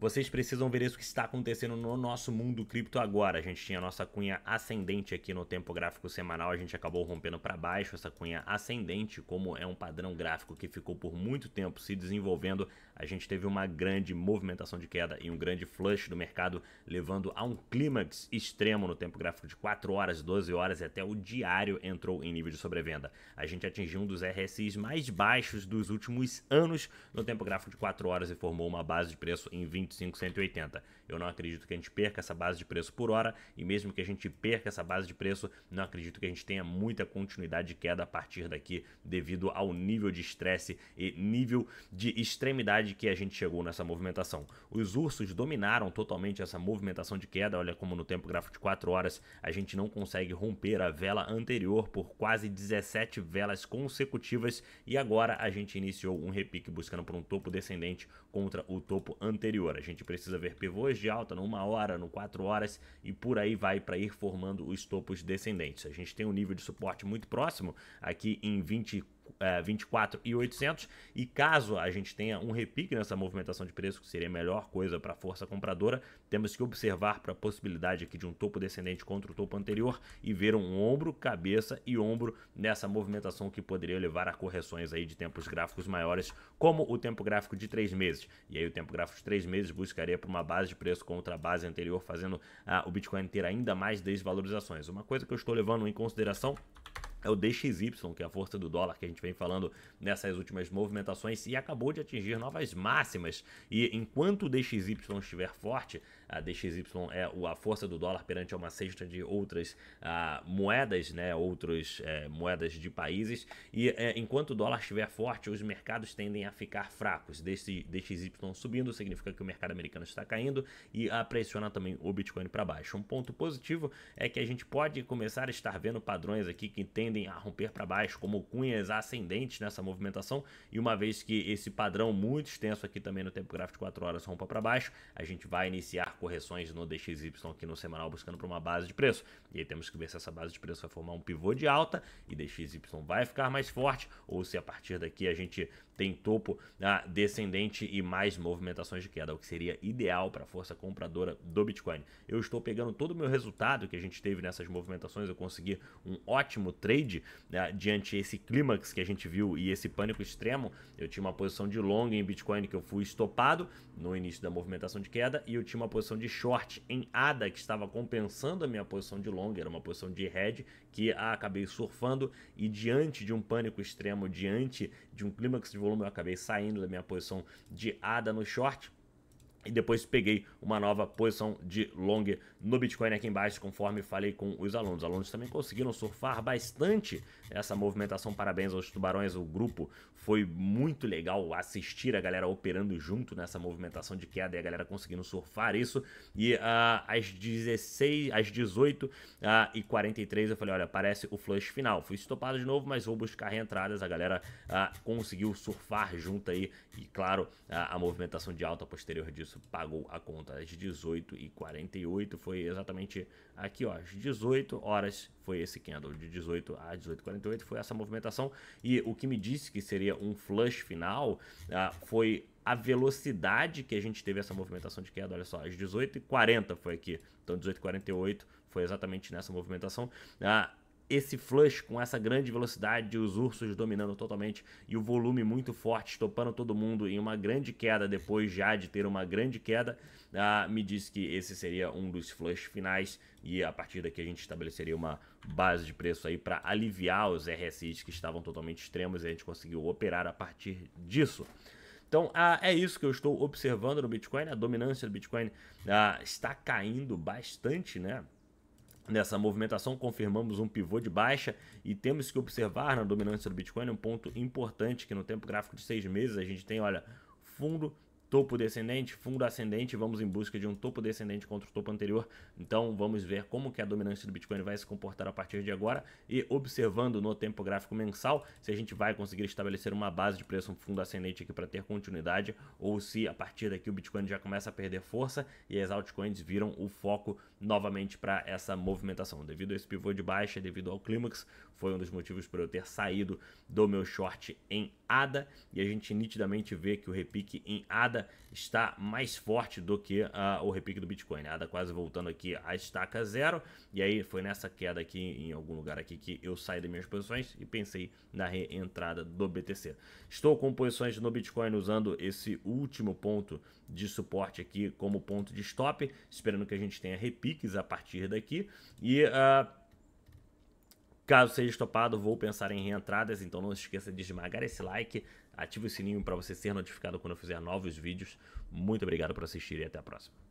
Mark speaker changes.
Speaker 1: Vocês precisam ver isso que está acontecendo no nosso mundo cripto agora. A gente tinha a nossa cunha ascendente aqui no tempo gráfico semanal, a gente acabou rompendo para baixo essa cunha ascendente, como é um padrão gráfico que ficou por muito tempo se desenvolvendo. A gente teve uma grande movimentação de queda e um grande flush do mercado, levando a um clímax extremo no tempo gráfico de 4 horas, 12 horas e até o diário entrou em nível de sobrevenda. A gente atingiu um dos RSIs mais baixos dos últimos anos no tempo gráfico de 4 horas e formou uma base de preço em 20 125, 180. Eu não acredito que a gente perca essa base de preço por hora e mesmo que a gente perca essa base de preço, não acredito que a gente tenha muita continuidade de queda a partir daqui devido ao nível de estresse e nível de extremidade que a gente chegou nessa movimentação. Os ursos dominaram totalmente essa movimentação de queda, olha como no tempo gráfico de 4 horas a gente não consegue romper a vela anterior por quase 17 velas consecutivas e agora a gente iniciou um repique buscando por um topo descendente contra o topo anterior. A gente precisa ver pivôs de alta no uma hora, no quatro horas e por aí vai para ir formando os topos descendentes. A gente tem um nível de suporte muito próximo aqui em 24 é, 24,800 e caso a gente tenha um repique nessa movimentação de preço, que seria a melhor coisa para a força compradora, temos que observar para a possibilidade aqui de um topo descendente contra o topo anterior e ver um ombro, cabeça e ombro nessa movimentação que poderia levar a correções aí de tempos gráficos maiores, como o tempo gráfico de três meses. E aí o tempo gráfico de três meses buscaria para uma base de preço contra a base anterior, fazendo ah, o Bitcoin ter ainda mais desvalorizações. Uma coisa que eu estou levando em consideração é o DXY, que é a força do dólar que a gente vem falando nessas últimas movimentações e acabou de atingir novas máximas. E enquanto o DXY estiver forte, a DXY é a força do dólar perante uma cesta de outras ah, moedas, né, outras eh, moedas de países, e eh, enquanto o dólar estiver forte, os mercados tendem a ficar fracos. Desse DXY subindo significa que o mercado americano está caindo e a pressiona também o Bitcoin para baixo. Um ponto positivo é que a gente pode começar a estar vendo padrões aqui que tem tendem a romper para baixo como cunhas ascendentes nessa movimentação e uma vez que esse padrão muito extenso aqui também no tempo gráfico de 4 horas rompa para baixo, a gente vai iniciar correções no DXY aqui no semanal buscando para uma base de preço. E aí temos que ver se essa base de preço vai formar um pivô de alta e DXY vai ficar mais forte ou se a partir daqui a gente tem topo ah, descendente e mais movimentações de queda, o que seria ideal para a força compradora do Bitcoin. Eu estou pegando todo o meu resultado que a gente teve nessas movimentações, eu consegui um ótimo trade trade, né, diante esse clímax que a gente viu e esse pânico extremo, eu tinha uma posição de long em Bitcoin que eu fui estopado no início da movimentação de queda e eu tinha uma posição de short em ADA que estava compensando a minha posição de long, era uma posição de head que ah, acabei surfando e diante de um pânico extremo, diante de um clímax de volume, eu acabei saindo da minha posição de ADA no short e depois peguei uma nova posição de long no Bitcoin aqui embaixo, conforme falei com os alunos. Os alunos também conseguiram surfar bastante essa movimentação. Parabéns aos tubarões, o grupo foi muito legal assistir a galera operando junto nessa movimentação de queda e a galera conseguindo surfar isso. E uh, às 16, às 18 uh, ah, e 43 eu falei, olha, parece o flush final. Fui estopado de novo, mas vou buscar reentradas. A galera uh, conseguiu surfar junto aí e claro, a movimentação de alta posterior disso isso pagou a conta às 18h48, foi exatamente aqui, ó, às 18 horas foi esse candle, de 18 a 18h48 foi essa movimentação, e o que me disse que seria um flush final ah, foi a velocidade que a gente teve essa movimentação de queda, olha só, às 18h40 foi aqui, então 18h48 foi exatamente nessa movimentação, ah, esse flush com essa grande velocidade, os ursos dominando totalmente e o volume muito forte, estopando todo mundo em uma grande queda depois já de ter uma grande queda, ah, me disse que esse seria um dos flush finais e a partir daqui a gente estabeleceria uma base de preço aí para aliviar os RSIs que estavam totalmente extremos e a gente conseguiu operar a partir disso. Então ah, é isso que eu estou observando no Bitcoin, a dominância do Bitcoin ah, está caindo bastante, né? Nessa movimentação, confirmamos um pivô de baixa e temos que observar na dominância do Bitcoin um ponto importante que no tempo gráfico de seis meses a gente tem, olha, fundo topo descendente, fundo ascendente, vamos em busca de um topo descendente contra o topo anterior. Então vamos ver como que a dominância do Bitcoin vai se comportar a partir de agora e observando no tempo gráfico mensal se a gente vai conseguir estabelecer uma base de preço, um fundo ascendente aqui para ter continuidade ou se a partir daqui o Bitcoin já começa a perder força e as altcoins viram o foco novamente para essa movimentação. Devido a esse pivô de baixa, devido ao clímax, foi um dos motivos para eu ter saído do meu short em ADA e a gente nitidamente vê que o repique em ADA ADA está mais forte do que uh, o repique do Bitcoin. Né? A ADA quase voltando aqui à estaca zero. E aí foi nessa queda aqui, em algum lugar aqui, que eu saí das minhas posições e pensei na reentrada do BTC. Estou com posições no Bitcoin usando esse último ponto de suporte aqui como ponto de stop, esperando que a gente tenha repiques a partir daqui. E... Uh, Caso seja estopado, vou pensar em reentradas, então não se esqueça de esmagar esse like, ative o sininho para você ser notificado quando eu fizer novos vídeos. Muito obrigado por assistir e até a próxima.